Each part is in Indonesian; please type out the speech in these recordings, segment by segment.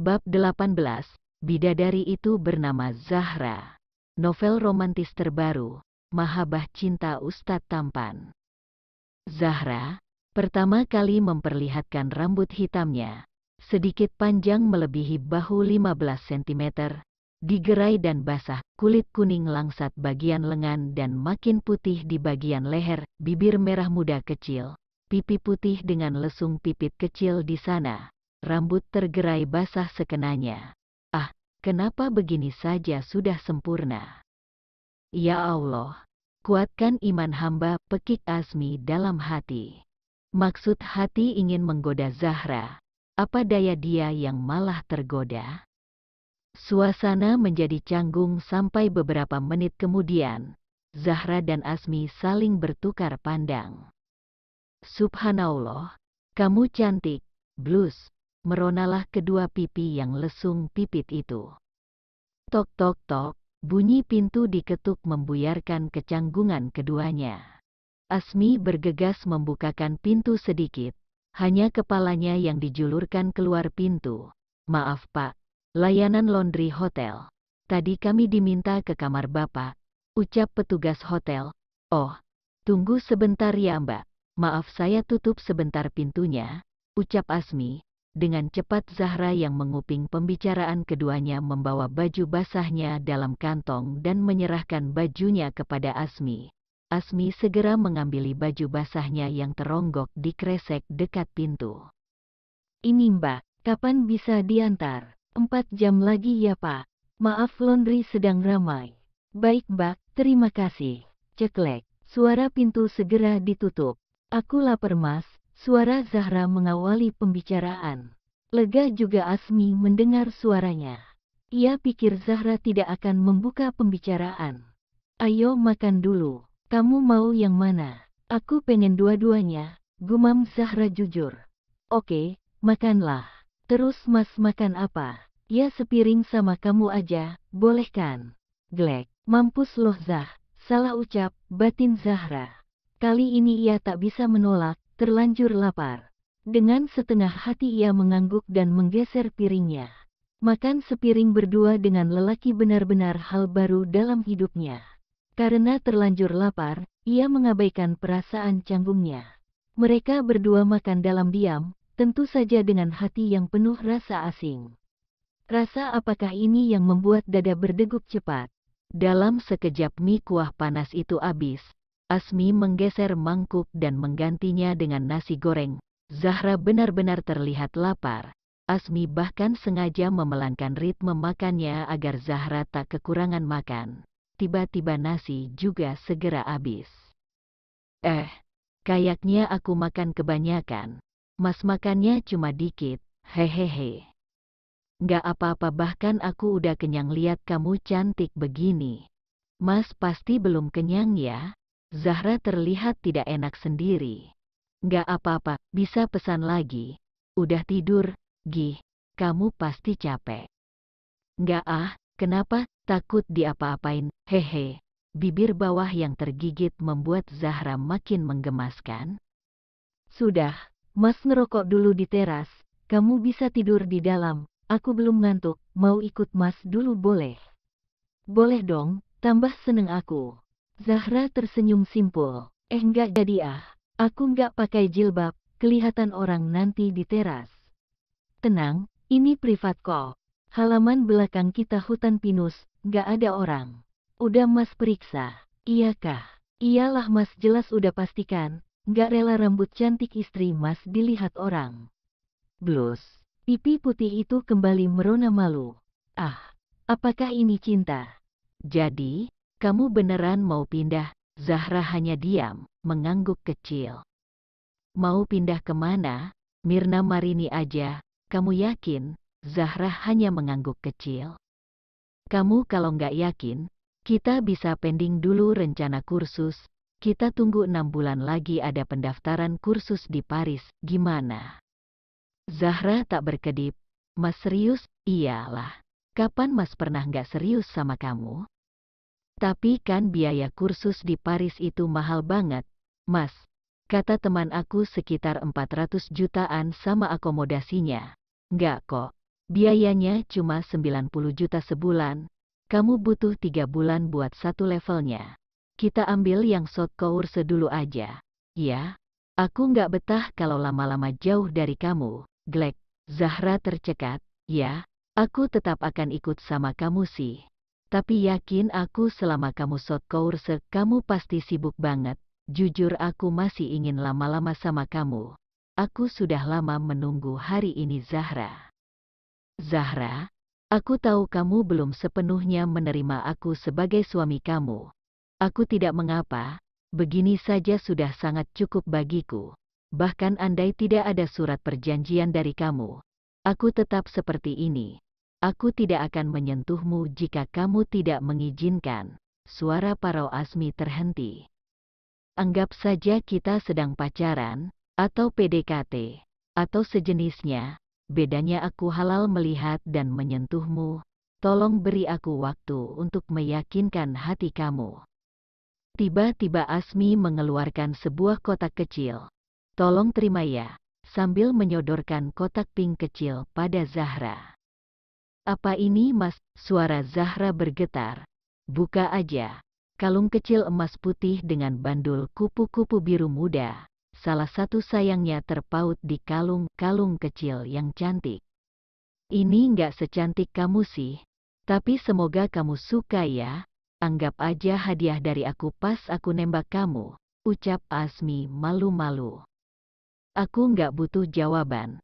Bab 18, Bidadari itu bernama Zahra. Novel romantis terbaru, Mahabah Cinta Ustadz Tampan. Zahra, pertama kali memperlihatkan rambut hitamnya, sedikit panjang melebihi bahu 15 cm, digerai dan basah, kulit kuning langsat bagian lengan dan makin putih di bagian leher, bibir merah muda kecil, pipi putih dengan lesung pipit kecil di sana, rambut tergerai basah sekenanya. Ah, kenapa begini saja sudah sempurna? Ya Allah, kuatkan iman hamba pekik Azmi dalam hati. Maksud hati ingin menggoda Zahra, apa daya dia yang malah tergoda? Suasana menjadi canggung sampai beberapa menit kemudian, Zahra dan Asmi saling bertukar pandang. Subhanallah, kamu cantik, blus, meronalah kedua pipi yang lesung pipit itu. Tok tok tok, bunyi pintu diketuk membuyarkan kecanggungan keduanya. Asmi bergegas membukakan pintu sedikit, hanya kepalanya yang dijulurkan keluar pintu. Maaf pak, layanan laundry hotel. Tadi kami diminta ke kamar bapak, ucap petugas hotel. Oh, tunggu sebentar ya mbak. Maaf saya tutup sebentar pintunya, ucap Asmi, dengan cepat Zahra yang menguping pembicaraan keduanya membawa baju basahnya dalam kantong dan menyerahkan bajunya kepada Asmi. Asmi segera mengambil baju basahnya yang teronggok di kresek dekat pintu. Ini mbak, kapan bisa diantar? Empat jam lagi ya pak. Maaf laundry sedang ramai. Baik mbak, terima kasih. Ceklek, suara pintu segera ditutup. Aku lapar mas, Suara Zahra mengawali pembicaraan. Lega juga Asmi mendengar suaranya. Ia pikir Zahra tidak akan membuka pembicaraan. Ayo makan dulu. Kamu mau yang mana? Aku pengen dua-duanya, gumam Zahra jujur. Oke, makanlah. Terus mas makan apa? Ya sepiring sama kamu aja, boleh kan? Glek, mampus loh Zah, salah ucap, batin Zahra. Kali ini ia tak bisa menolak, terlanjur lapar. Dengan setengah hati ia mengangguk dan menggeser piringnya. Makan sepiring berdua dengan lelaki benar-benar hal baru dalam hidupnya. Karena terlanjur lapar, ia mengabaikan perasaan canggungnya. Mereka berdua makan dalam diam, tentu saja dengan hati yang penuh rasa asing. Rasa apakah ini yang membuat dada berdegup cepat? Dalam sekejap mie kuah panas itu habis, Asmi menggeser mangkuk dan menggantinya dengan nasi goreng. Zahra benar-benar terlihat lapar. Asmi bahkan sengaja memelankan ritme makannya agar Zahra tak kekurangan makan. Tiba-tiba nasi juga segera habis. Eh, kayaknya aku makan kebanyakan. Mas makannya cuma dikit, hehehe. Nggak apa-apa bahkan aku udah kenyang lihat kamu cantik begini. Mas pasti belum kenyang ya? Zahra terlihat tidak enak sendiri. Gak apa-apa, bisa pesan lagi. Udah tidur, Gih. Kamu pasti capek. Gak ah, kenapa, takut diapa-apain, hehe. Bibir bawah yang tergigit membuat Zahra makin menggemaskan. Sudah, mas ngerokok dulu di teras, kamu bisa tidur di dalam, aku belum ngantuk, mau ikut mas dulu boleh. Boleh dong, tambah seneng aku. Zahra tersenyum simpul. Eh nggak jadi ah, aku nggak pakai jilbab, kelihatan orang nanti di teras. Tenang, ini privat kok. Halaman belakang kita hutan pinus, nggak ada orang. Udah mas periksa, iya iyakah? Iyalah mas jelas udah pastikan, nggak rela rambut cantik istri mas dilihat orang. Blus, pipi putih itu kembali merona malu. Ah, apakah ini cinta? Jadi, kamu beneran mau pindah? Zahra hanya diam, mengangguk kecil. Mau pindah kemana? Mirna Marini aja, kamu yakin? Zahra hanya mengangguk kecil. Kamu kalau nggak yakin, kita bisa pending dulu rencana kursus, kita tunggu enam bulan lagi ada pendaftaran kursus di Paris, gimana? Zahra tak berkedip, Mas serius, iyalah. Kapan Mas pernah nggak serius sama kamu? Tapi kan biaya kursus di Paris itu mahal banget, mas. Kata teman aku sekitar 400 jutaan sama akomodasinya. Nggak kok. Biayanya cuma 90 juta sebulan. Kamu butuh tiga bulan buat satu levelnya. Kita ambil yang short course dulu aja. Ya, aku nggak betah kalau lama-lama jauh dari kamu. Glek, Zahra tercekat. Ya, aku tetap akan ikut sama kamu sih. Tapi yakin aku selama kamu kourse, kamu pasti sibuk banget. Jujur aku masih ingin lama-lama sama kamu. Aku sudah lama menunggu hari ini Zahra. Zahra, aku tahu kamu belum sepenuhnya menerima aku sebagai suami kamu. Aku tidak mengapa, begini saja sudah sangat cukup bagiku. Bahkan andai tidak ada surat perjanjian dari kamu, aku tetap seperti ini. Aku tidak akan menyentuhmu jika kamu tidak mengizinkan. Suara Parau Asmi terhenti. Anggap saja kita sedang pacaran, atau PDKT, atau sejenisnya. Bedanya aku halal melihat dan menyentuhmu. Tolong beri aku waktu untuk meyakinkan hati kamu. Tiba-tiba Asmi mengeluarkan sebuah kotak kecil. Tolong terima ya, sambil menyodorkan kotak pink kecil pada Zahra. Apa ini mas? Suara Zahra bergetar. Buka aja. Kalung kecil emas putih dengan bandul kupu-kupu biru muda. Salah satu sayangnya terpaut di kalung-kalung kecil yang cantik. Ini nggak secantik kamu sih. Tapi semoga kamu suka ya. Anggap aja hadiah dari aku pas aku nembak kamu, ucap Asmi malu-malu. Aku nggak butuh jawaban.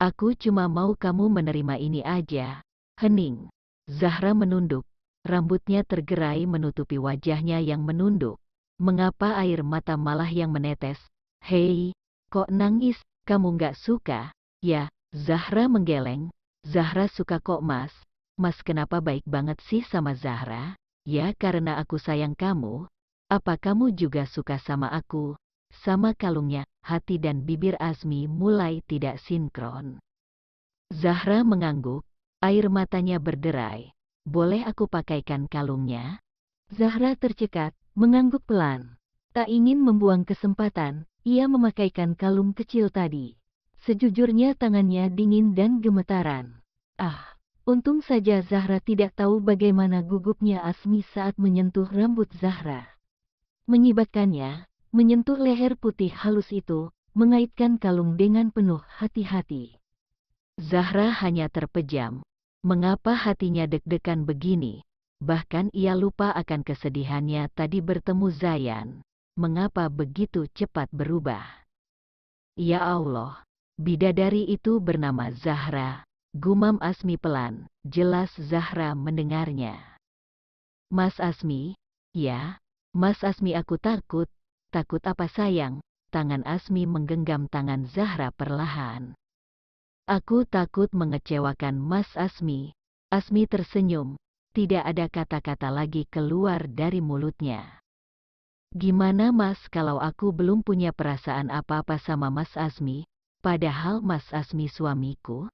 Aku cuma mau kamu menerima ini aja, Hening. Zahra menunduk, rambutnya tergerai menutupi wajahnya yang menunduk. Mengapa air mata malah yang menetes? Hei, kok nangis? Kamu nggak suka? Ya, Zahra menggeleng. Zahra suka kok mas. Mas kenapa baik banget sih sama Zahra? Ya karena aku sayang kamu. Apa kamu juga suka sama aku? Sama kalungnya, hati dan bibir Azmi mulai tidak sinkron. Zahra mengangguk, Air matanya berderai. Boleh aku pakaikan kalungnya? Zahra tercekat, mengangguk pelan. Tak ingin membuang kesempatan, ia memakaikan kalung kecil tadi. Sejujurnya tangannya dingin dan gemetaran. Ah, untung saja Zahra tidak tahu bagaimana gugupnya Asmi saat menyentuh rambut Zahra. Menyibatkannya, menyentuh leher putih halus itu, mengaitkan kalung dengan penuh hati-hati. Zahra hanya terpejam. Mengapa hatinya deg-degan begini? Bahkan ia lupa akan kesedihannya tadi bertemu Zayan. Mengapa begitu cepat berubah? Ya Allah, bidadari itu bernama Zahra. Gumam Asmi pelan, jelas Zahra mendengarnya. Mas Asmi, ya, Mas Asmi aku takut, takut apa sayang, tangan Asmi menggenggam tangan Zahra perlahan. Aku takut mengecewakan Mas Asmi. Asmi tersenyum. Tidak ada kata-kata lagi keluar dari mulutnya. Gimana Mas kalau aku belum punya perasaan apa-apa sama Mas Asmi, padahal Mas Asmi suamiku?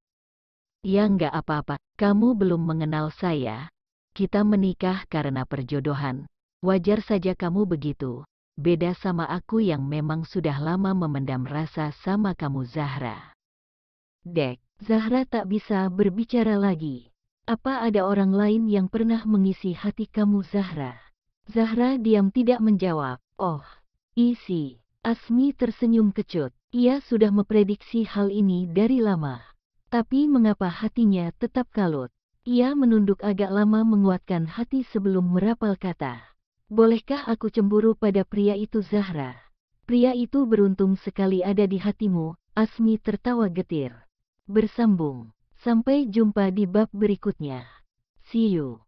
Ya nggak apa-apa, kamu belum mengenal saya. Kita menikah karena perjodohan. Wajar saja kamu begitu. Beda sama aku yang memang sudah lama memendam rasa sama kamu Zahra. Dek, Zahra tak bisa berbicara lagi. Apa ada orang lain yang pernah mengisi hati kamu Zahra? Zahra diam tidak menjawab. Oh, isi. Asmi tersenyum kecut. Ia sudah memprediksi hal ini dari lama. Tapi mengapa hatinya tetap kalut? Ia menunduk agak lama menguatkan hati sebelum merapal kata. Bolehkah aku cemburu pada pria itu Zahra? Pria itu beruntung sekali ada di hatimu, Asmi tertawa getir bersambung. Sampai jumpa di bab berikutnya. See you.